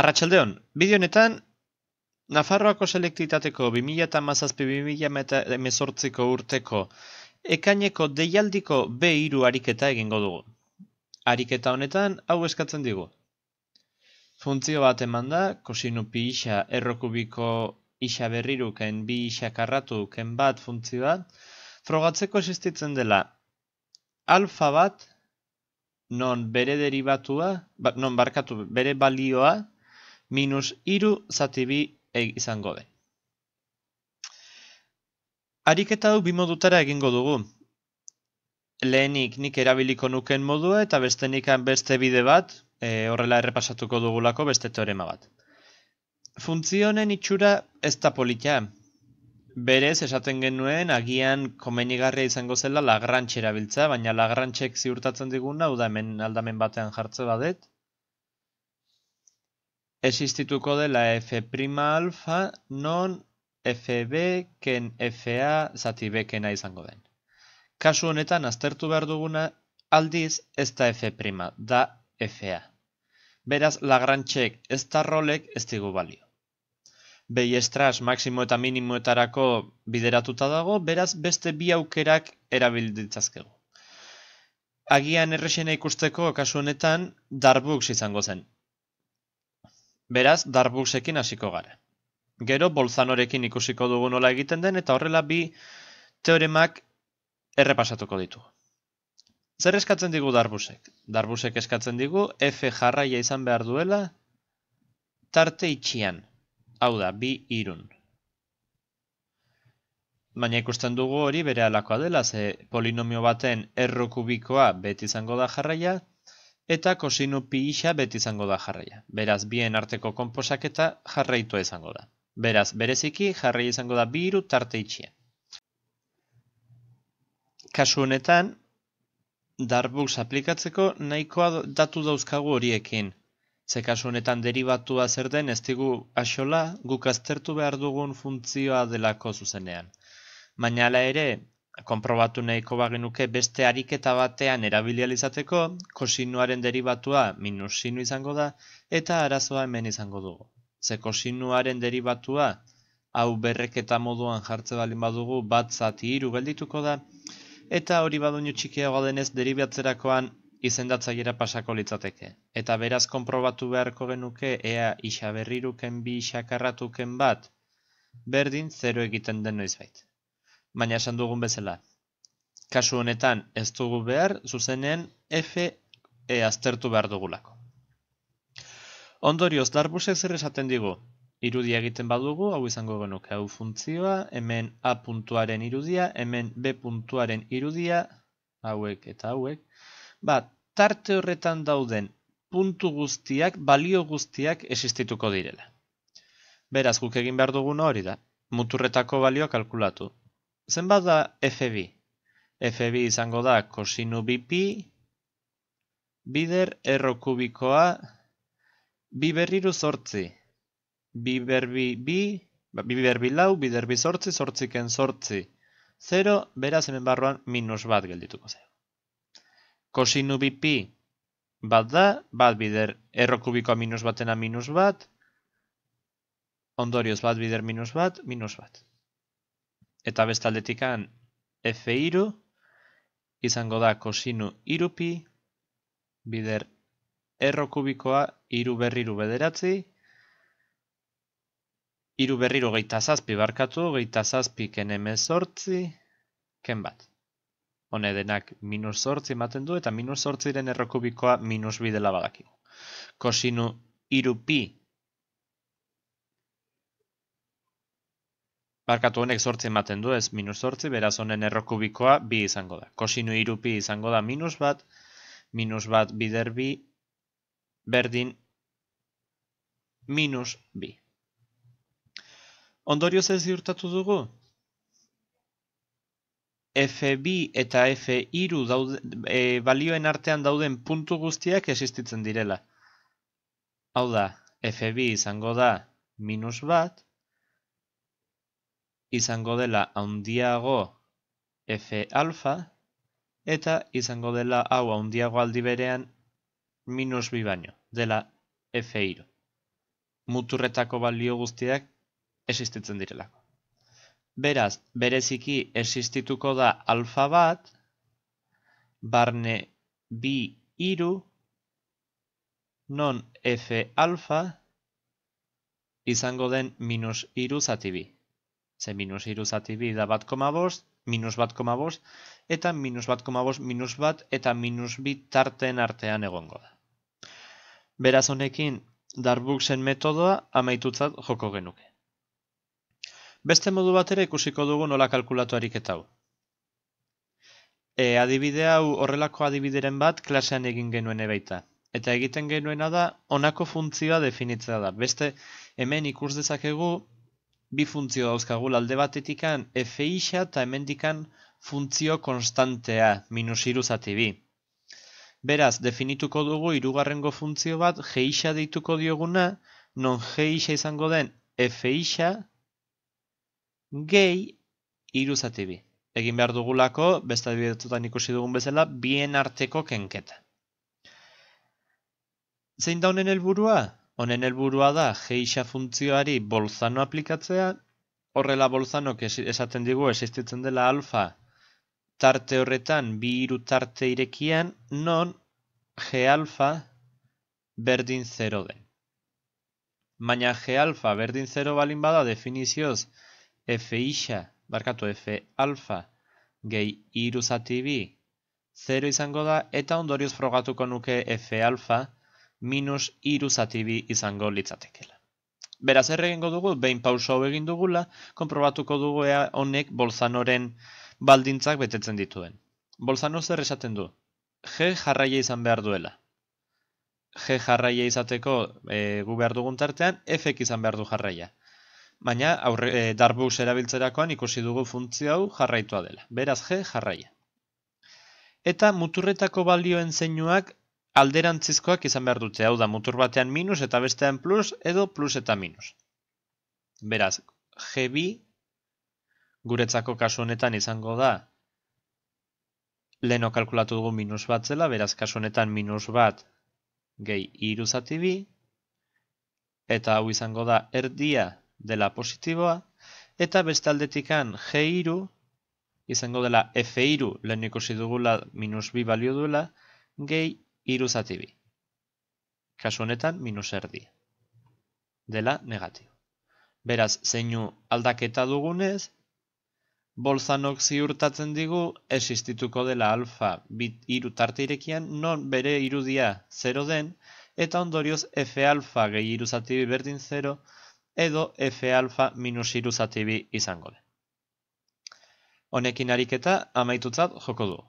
Arratxaldeon, bideo honetan, Nafarroako selektitateko 2008-2018ko urteko ekaineko deialdiko B2 ariketa egingo dugu. Ariketa honetan, hau eskatzen digu. Funtzio bat eman da, kosinu pi isa errokubiko isa berriruken bi isa ken bat funtzioa, frogatzeko existitzen dela alfa bat, non bere derivatua, ba, non barkatu bere balioa, minus iru zati bi izango den. Ariketa du bi modutara egingo dugu. Lehenik nik erabiliko nuken modua eta beste nikan beste bide bat, e, horrela errepasatuko dugulako beste teorema bat. Funtzionen itxura ez da politia. Berez, esaten genuen, agian komenigarria izango zela lagrantxera biltza, baina lagrantxek ziurtatzen diguna, da hemen aldamen batean jartze badet, existituko dela f prima alfa non FB ken FA zati b kena izango den. Kasu honetan, aztertu behar duguna, aldiz ez da f prima, da FA Beraz, lagrantxek ez da rolek ez digu balio. Behi estras, maksimo eta minimoetarako bideratuta dago, beraz beste bi aukerak erabilditzazkegu. Agian errexena ikusteko, kasu honetan, darbuks izango zen. Beraz, darbusekin hasiko gara. Gero, bolzanorekin ikusiko dugu nola egiten den, eta horrela bi teoremak errepasatuko ditu. Zer eskatzen digu darbusek? Darbusek eskatzen digu F jarraia izan behar duela tarte itxian, hau da, bi irun. Baina ikusten dugu hori bere alakoa dela, ze polinomio baten erro kubikoa beti izango da jarraia, eta kosinu pi isa beti izango da jarraia. Beraz, bien arteko konposaketa jarraitu izango da. Beraz, bereziki jarraia izango da biru tarte itxia. Kasu honetan, darbuks aplikatzeko nahikoa datu dauzkagu horiekin. Ze kasu honetan deribatua zer den ez digu axola guk aztertu behar dugun funtzioa delako zuzenean. Baina ere, konprobatu nahiko bagenuke beste ariketa batean erabilializateko, kosinuaren derivatua minus sinu izango da, eta arazoa hemen izango dugu. Ze kosinuaren derivatua, hau berreketa moduan jartze balin badugu, bat zati geldituko da, eta hori badunio txikiagoa denez derivatzerakoan izendatzaiera pasako litzateke. Eta beraz konprobatu beharko genuke, ea isaberriruken bi isakarratuken bat, berdin zero egiten den noizbait baina esan dugun bezala. Kasu honetan ez dugu behar, zuzenean F e aztertu behar dugulako. Ondorioz, darbusek zer esaten digu? Irudia egiten badugu, hau izango genuk, hau funtzioa, hemen A puntuaren irudia, hemen B puntuaren irudia, hauek eta hauek. Ba, tarte horretan dauden puntu guztiak, balio guztiak existituko direla. Beraz, guk egin behar dugun hori da, muturretako balioa kalkulatu zenbat da FB? FB izango da kosinu BP, bider erro kubikoa, biberriru zortzi. Biberbi bi, biberbi ba, lau, biderbi sortzi, sortziken sortzi 0, beraz hemen barruan minus bat geldituko zeu. Kosinu BP bat da, bat bider erro kubikoa minus batena minus bat, ondorioz bat bider minus bat, minus bat. Eta bestaldetik F iru, izango da kosinu irupi, bider erro kubikoa iru berriru bederatzi, iru berriru geita zazpi barkatu, geita zazpi kenem ezortzi, ken bat. Hone denak minus zortzi ematen du, eta minus zortziren errokubikoa minus bidela badakigu. Kosinu irupi Barkatu honek sortzi ematen du, ez minus sortzi, beraz honen errokubikoa bi izango da. Kosinu irupi izango da minus bat, minus bat bider bi, berdin minus bi. Ondorioz ez ziurtatu dugu? F2 eta F2 e, balioen artean dauden puntu guztiak existitzen direla. Hau da, F2 izango da minus bat, izango dela handiago f alfa, eta izango dela hau handiago aldi berean minus bi baino, dela f iru. Muturretako balio guztiak existitzen direlako. Beraz, bereziki existituko da alfa bat, barne bi iru, non f alfa, izango den minus iru zati bi. Ze minus iru da bat koma minus bat koma eta minus bat koma minus bat, eta minus bi tarten artean egongo da. Beraz honekin, darbuksen metodoa amaitutzat joko genuke. Beste modu bat ere ikusiko dugu nola kalkulatu ariketau. E, adibide hau horrelako adibideren bat klasean egin genuen ebaita. Eta egiten genuena da, honako funtzioa definitzea da. Beste hemen ikus dezakegu, bi funtzio dauzkagu alde batetikan fi eta hemen dikan funtzio konstantea, minus iruzatibi. bi. Beraz, definituko dugu irugarrengo funtzio bat gi deituko dioguna, non gi izango den fi xa gehi bi. Egin behar dugulako, besta dibidatotan ikusi dugun bezala, bien arteko kenketa. Zein daunen helburua? Honen helburua da geixa funtzioari bolzano aplikatzea, horrela bolzanok esaten digu existitzen dela alfa tarte horretan bi hiru tarte irekian non g alfa berdin 0 den. Baina g alfa berdin 0 balin bada definizioz f isa, barkatu f alfa gehi iruzati bi 0 izango da eta ondorioz frogatuko nuke f alfa minus iru izango litzatekela. Beraz, erregengo dugu, behin pauso hau egin dugula, konprobatuko dugu ea honek bolzanoren baldintzak betetzen dituen. Bolzano zer esaten du? G jarraia izan behar duela. G jarraia izateko e, gu behar dugun tartean, Fek izan behar du jarraia. Baina, aurre, e, darbus erabiltzerakoan ikusi dugu funtzio hau jarraitua dela. Beraz, G jarraia. Eta muturretako balioen zeinuak alderantzizkoak izan behar dute, hau da mutur batean minus eta bestean plus, edo plus eta minus. Beraz, Gb, guretzako kasu honetan izango da, leheno kalkulatu dugu minus bat zela, beraz kasu honetan minus bat gehi iruzati bi, eta hau izango da erdia dela positiboa, eta beste aldetikan G2 izango dela F2 leheno ikusi dugula minus bi balio duela, gehi iru zati bi. Kasu honetan, minus erdi. Dela, negatio. Beraz, zeinu aldaketa dugunez, bolzanok ziurtatzen digu, existituko dela alfa bit iru tartirekian, non bere irudia 0 den, eta ondorioz f alfa gehi iru berdin 0, edo f alfa minus iru zati izango den. Honekin ariketa amaitutzat joko du.